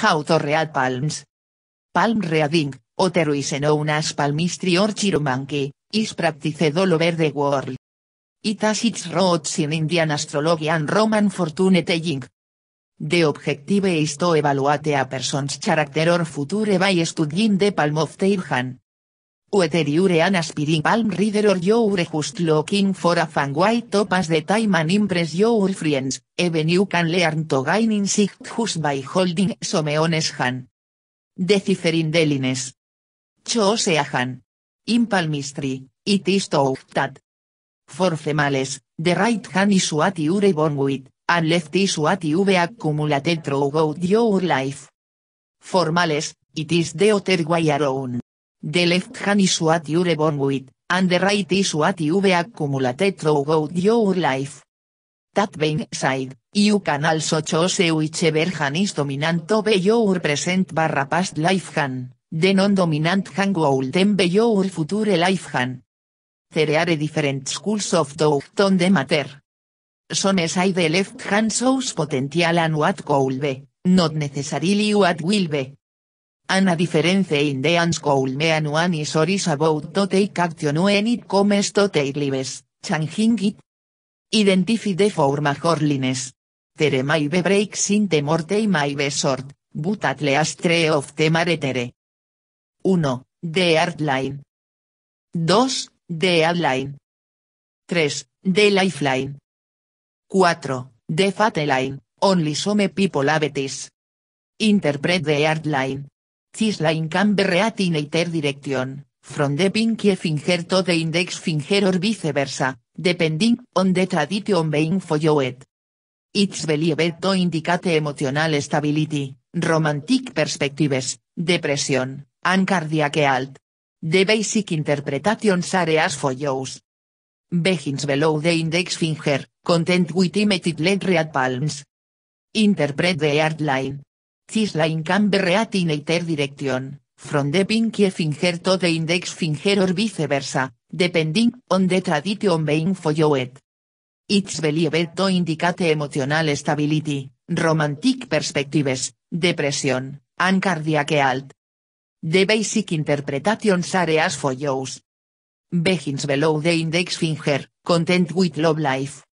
How to palms. Palm reading, Otero y as palmistry or is practiced all over the world. It has its roots in Indian astrology and Roman fortune telling. The objective is to evaluate a person's character or future by studying the palm of their hand. Whether an aspiring palm reader or you're just looking for a fun way to pass the time and impress your friends, even you can learn to gain insight just by holding someone's hand. Deciphering the lines. Chose a hand. In palmistry, it is taught that. For females, the right hand is what you're born with, and left is what you've accumulated throughout your life. For males, it is the other way around. The left hand is what you're born with, and the right is what you've accumulated throughout your life. That being said, you can also choose whichever hand is dominant over your present barra past life hand, the non-dominant hand will then be your future life hand. There are different schools of thought on the matter. Some say the left hand shows potential and what could be, not necessarily what will be. Ana, diferencia difference in the and one anuani about to take action when it comes to take lives, changing it. Identify the four major lines. may be breaks in the morte they may be but at least three of them are 1. The hardline. 2. The outline. 3. The lifeline. 4. The fateline, only some people have is. Interpret the hardline. Cisla in reat in either direction, from the pinky finger to the index finger or vice versa, depending on the tradition being followed. It's believed to indicate emotional stability, romantic perspectives, depression, and cardiac alt. The basic interpretations are as follows. Begins below the index finger, content with imitated red palms. Interpret the art line, This line direction, from the pinkie finger to the index finger or vice versa, depending on the tradition being followed. It's believed to indicate emotional stability, romantic perspectives, depression, and cardiac alt. The basic interpretations are as follows. Begins below the index finger, content with love life.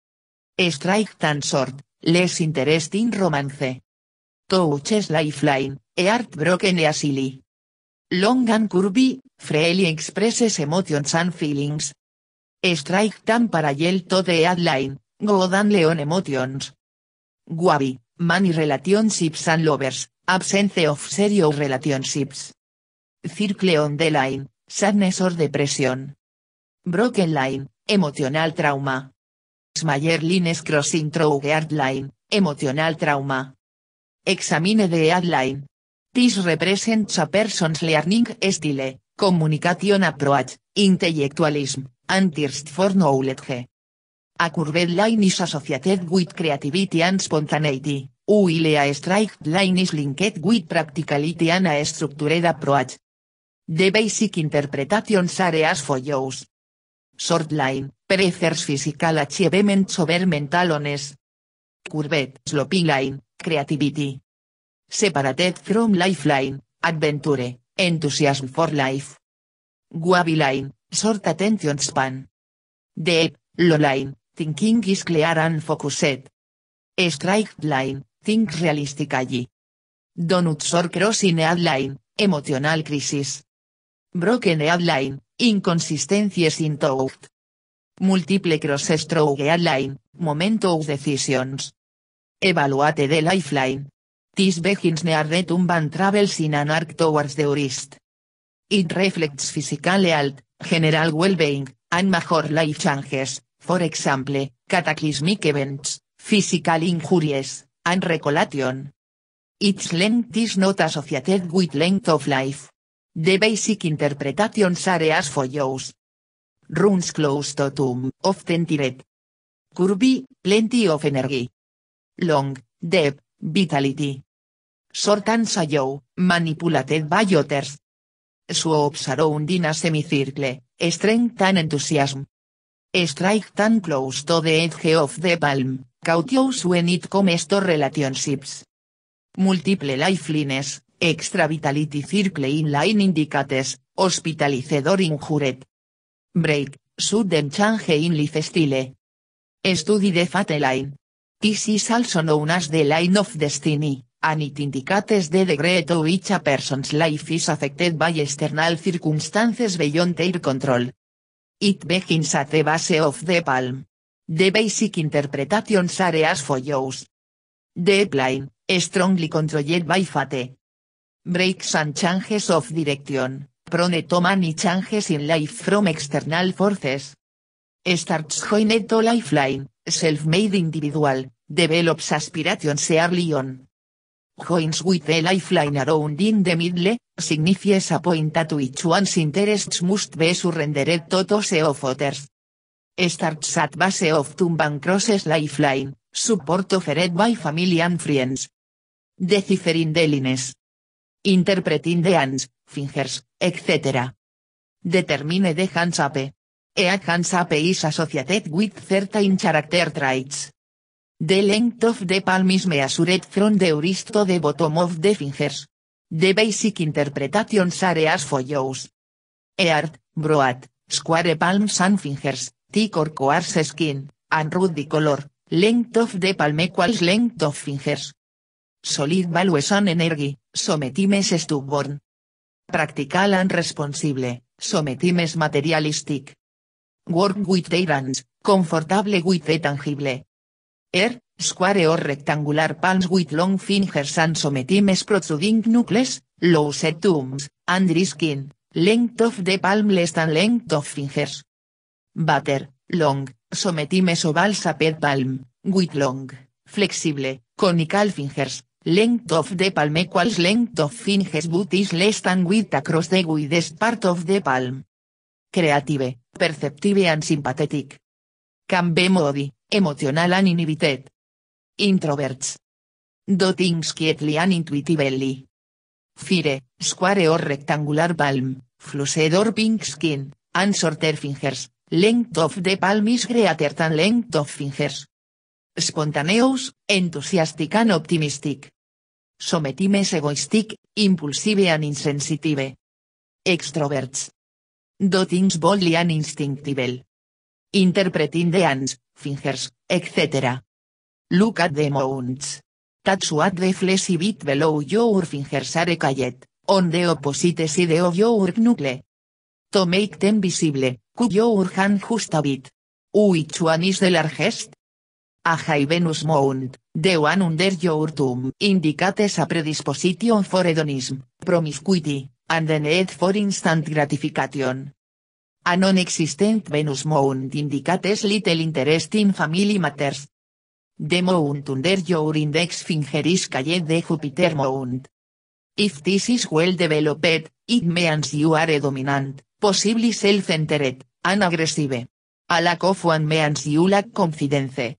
Strike and short, less interesting romance touches lifeline, heartbroken easily. Long and curvy, freely expresses emotions and feelings. Strike tan para Yelto to the e Godan leon emotions. Guavi, Money relationships and lovers, absence of serious relationships. Circle on the line, sadness or depression. Broken line, emotional trauma. Smayer lines crossing through line, emotional trauma. Examine the headline. This represents a person's learning style, communication approach, intellectualism, and thirst for knowledge. A curved line is associated with creativity and spontaneity, while a straight line is linked with practicality and a structured approach. The basic interpretations are as follows. Short line, prefers physical achievements over mental ones, sloppy line, Creativity. Separated from Lifeline, Adventure, Enthusiasm for Life. line, Short Attention Span. Deep, line, Thinking is Clear and Focused. Strike Line, Think Realistically. Donuts or Crossing Line Emotional Crisis. Broken Headline, Inconsistencies in Thought. Multiple cross-stroke e line, momento of decisions. Evaluate the lifeline. This begins near the travel travels in an arc towards the wrist. It reflects physical health, general well-being, and major life changes, for example, cataclysmic events, physical injuries, and recollection. Its length is not associated with length of life. The basic interpretations are as follows runs close to tomb, often tired. Curvy, plenty of energy. Long, deep, vitality. Short and shallow, manipulated by others. around in a semicircle, strength and enthusiasm. Strike tan close to the edge of the palm, cautious when it comes to relationships. Multiple lifelines, extra vitality circle in line indicates, hospitalizador injured. Break, sudden change in style. Study de fate line. This is also known as the line of destiny, and it indicates the degree to which a person's life is affected by external circumstances beyond their control. It begins at the base of the palm. The basic interpretations are as follows. The line strongly controlled by fate. Breaks and changes of direction. TO MANY changes in life from external forces. Starts join to lifeline, self-made individual, develops aspirations early on. Joins with THE lifeline around in the middle, signifies a point at which one's interests must be surrendered to those of others. Starts at base of TUMBAN crosses lifeline, support offered by family and friends. Deciphering the interpreting the hands, fingers, etc. Determine the hands up. Each hands up is associated with certain character traits. The length of the palm is measured from the wrist to the bottom of the fingers. The basic interpretations are as follows. Eart, broad, square palms and fingers, thick or coarse skin, and ruddy color, length of the palm equals length of fingers. Solid values and energy, sometimes stubborn. Practical and responsible, sometimes materialistic. Work with the hands, comfortable with the tangible. Er, square or rectangular palms with long fingers and sometimes protruding knuckles, loose thumbs, and skin, length of the palm less than length of fingers. Butter, long, sometimes oval shaped palm, with long, flexible, conical fingers, Length of the palm equals eh, length of fingers but is less than width across the widest part of the palm. Creative, perceptive and sympathetic. Can Modi, moody, emotional and inhibited. Introverts. Dotings quietly and intuitively. Fire, square or rectangular palm, flushed or pink skin, and shorter fingers, length of the palm is greater than length of fingers spontaneous, enthusiastic and optimistic. Sometimes egoistic, impulsive and insensitive. Extroverts. dotings things boldly and instinctively. Interpreting the hands, fingers, etc. Look at the mounts. That's what the bit below your fingers are callet, on the opposite side of your knuckle. To make them visible, cuyo your hand just a bit. Which one is the largest? a high Venus Mount, de one under your indicates a predisposition for hedonism, promiscuity, and the need for instant gratification. A non-existent Venus Mount indicates little interest in family matters. The Mount under your index finger is called the Jupiter Mount. If this is well developed, it means you are dominant, possibly self-centered, and aggressive. A lack of one means you lack confidence,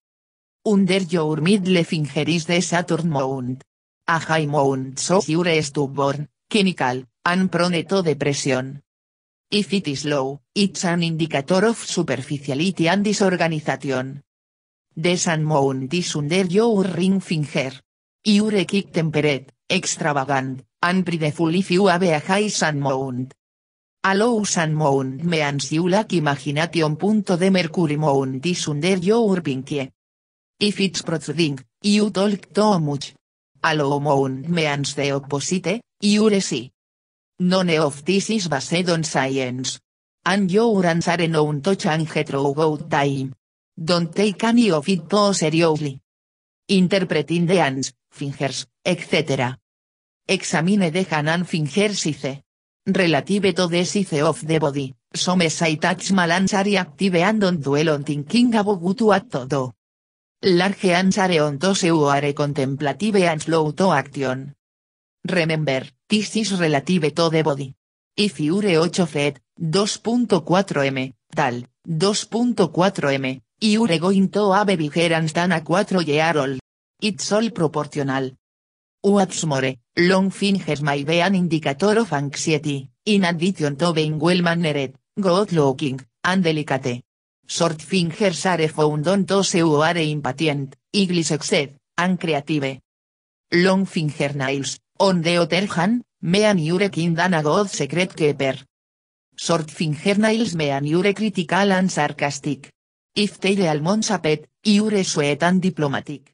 Under your middle finger is the Saturn Mount. A high mount so you're stubborn, clinical, and prone to depression. If it is low, it's an indicator of superficiality and disorganization. The sun mount is under your ring finger. Your kick temperate, extravagant, and prideful if you have a high sun mount. low sun mount means you lack imagination. The mercury mount is under your pinky. If it's protruding, you talk too much. Alomoun means the opposite, you're see. None of this is based on science. And your answer known to change throughout time. Don't take any of it too seriously. Interpreting the hands, fingers, etc. Examine the hand and fingers Relative to the size of the body, some say that's mal active and don't dwell on thinking about what to do. Large ansare on contemplative and slow to action. Remember, this is relative to the body. If you 8 feet, 2.4 m, tal, 2.4 m, you going to have bigger a 4 year old. It's all proportional. What's more, long fingers may be an indicator of anxiety, in addition to being well mannered, good looking, and delicate. Short fingers are found on those who are impatient, iglis except, and creative. Long fingernails, on the other hand, may kind a god secret keeper. Short fingernails mean yure critical and sarcastic. If they almon sapet, pet, iure sweet and diplomatic.